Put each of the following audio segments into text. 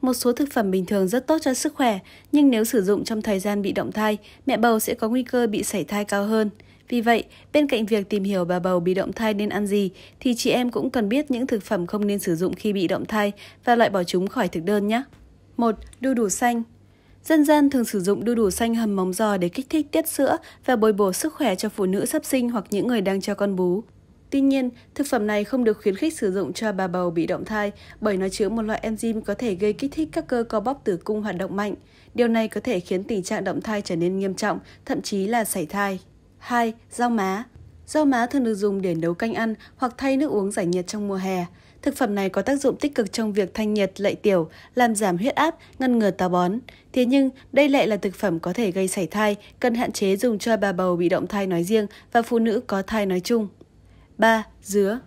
Một số thực phẩm bình thường rất tốt cho sức khỏe, nhưng nếu sử dụng trong thời gian bị động thai, mẹ bầu sẽ có nguy cơ bị sảy thai cao hơn. Vì vậy, bên cạnh việc tìm hiểu bà bầu bị động thai nên ăn gì, thì chị em cũng cần biết những thực phẩm không nên sử dụng khi bị động thai và loại bỏ chúng khỏi thực đơn nhé. 1. Đu đủ xanh Dân gian thường sử dụng đu đủ xanh hầm móng giò để kích thích tiết sữa và bồi bổ sức khỏe cho phụ nữ sắp sinh hoặc những người đang cho con bú. Tuy nhiên, thực phẩm này không được khuyến khích sử dụng cho bà bầu bị động thai bởi nó chứa một loại enzyme có thể gây kích thích các cơ co bóp tử cung hoạt động mạnh. Điều này có thể khiến tình trạng động thai trở nên nghiêm trọng, thậm chí là sảy thai. 2. Rau má Rau má thường được dùng để nấu canh ăn hoặc thay nước uống giải nhiệt trong mùa hè. Thực phẩm này có tác dụng tích cực trong việc thanh nhiệt, lợi tiểu, làm giảm huyết áp, ngăn ngừa táo bón. Thế nhưng, đây lại là thực phẩm có thể gây sảy thai, cần hạn chế dùng cho bà bầu bị động thai nói riêng và phụ nữ có thai nói chung. 3. Dứa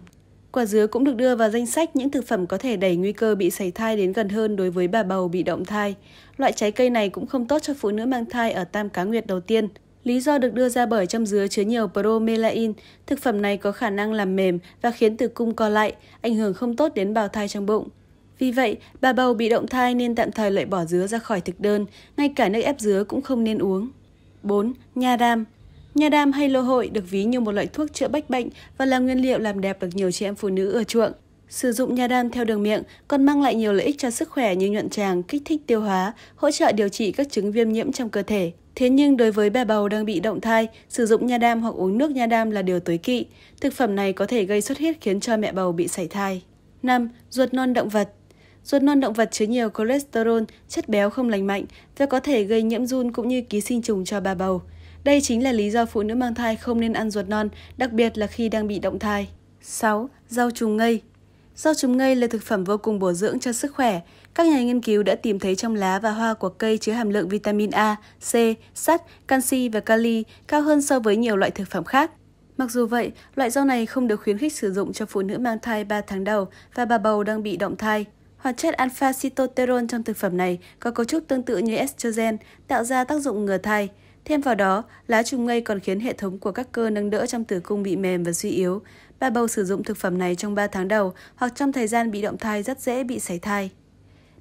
Quả dứa cũng được đưa vào danh sách những thực phẩm có thể đẩy nguy cơ bị sảy thai đến gần hơn đối với bà bầu bị động thai. Loại trái cây này cũng không tốt cho phụ nữ mang thai ở tam cá nguyệt đầu tiên. Lý do được đưa ra bởi trong dứa chứa nhiều bromelain, thực phẩm này có khả năng làm mềm và khiến tử cung co lại, ảnh hưởng không tốt đến bào thai trong bụng. Vì vậy, bà bầu bị động thai nên tạm thời loại bỏ dứa ra khỏi thực đơn, ngay cả nước ép dứa cũng không nên uống. 4. Nha đam Nha đam hay lô hội được ví như một loại thuốc chữa bách bệnh và là nguyên liệu làm đẹp được nhiều chị em phụ nữ ưa chuộng. Sử dụng nha đam theo đường miệng còn mang lại nhiều lợi ích cho sức khỏe như nhuận tràng, kích thích tiêu hóa, hỗ trợ điều trị các chứng viêm nhiễm trong cơ thể. Thế nhưng đối với bà bầu đang bị động thai, sử dụng nha đam hoặc uống nước nha đam là điều tối kỵ. Thực phẩm này có thể gây xuất huyết khiến cho mẹ bầu bị sảy thai. 5. Ruột non động vật Ruột non động vật chứa nhiều cholesterol, chất béo không lành mạnh và có thể gây nhiễm run cũng như ký sinh trùng cho bà bầu. Đây chính là lý do phụ nữ mang thai không nên ăn ruột non, đặc biệt là khi đang bị động thai. 6. Rau trùng ngây Rau trùng ngây là thực phẩm vô cùng bổ dưỡng cho sức khỏe. Các nhà nghiên cứu đã tìm thấy trong lá và hoa của cây chứa hàm lượng vitamin A, C, sắt, canxi và kali cao hơn so với nhiều loại thực phẩm khác. Mặc dù vậy, loại rau này không được khuyến khích sử dụng cho phụ nữ mang thai 3 tháng đầu và bà bầu đang bị động thai. Hoạt chất alpha-sitosterol trong thực phẩm này có cấu trúc tương tự như estrogen, tạo ra tác dụng ngừa thai. Thêm vào đó, lá trùng ngây còn khiến hệ thống của các cơ nâng đỡ trong tử cung bị mềm và suy yếu. Bà bầu sử dụng thực phẩm này trong 3 tháng đầu hoặc trong thời gian bị động thai rất dễ bị sảy thai.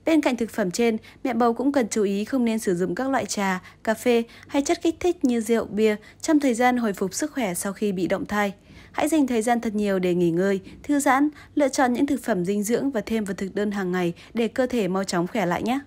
Bên cạnh thực phẩm trên, mẹ bầu cũng cần chú ý không nên sử dụng các loại trà, cà phê hay chất kích thích như rượu, bia trong thời gian hồi phục sức khỏe sau khi bị động thai. Hãy dành thời gian thật nhiều để nghỉ ngơi, thư giãn, lựa chọn những thực phẩm dinh dưỡng và thêm vào thực đơn hàng ngày để cơ thể mau chóng khỏe lại nhé.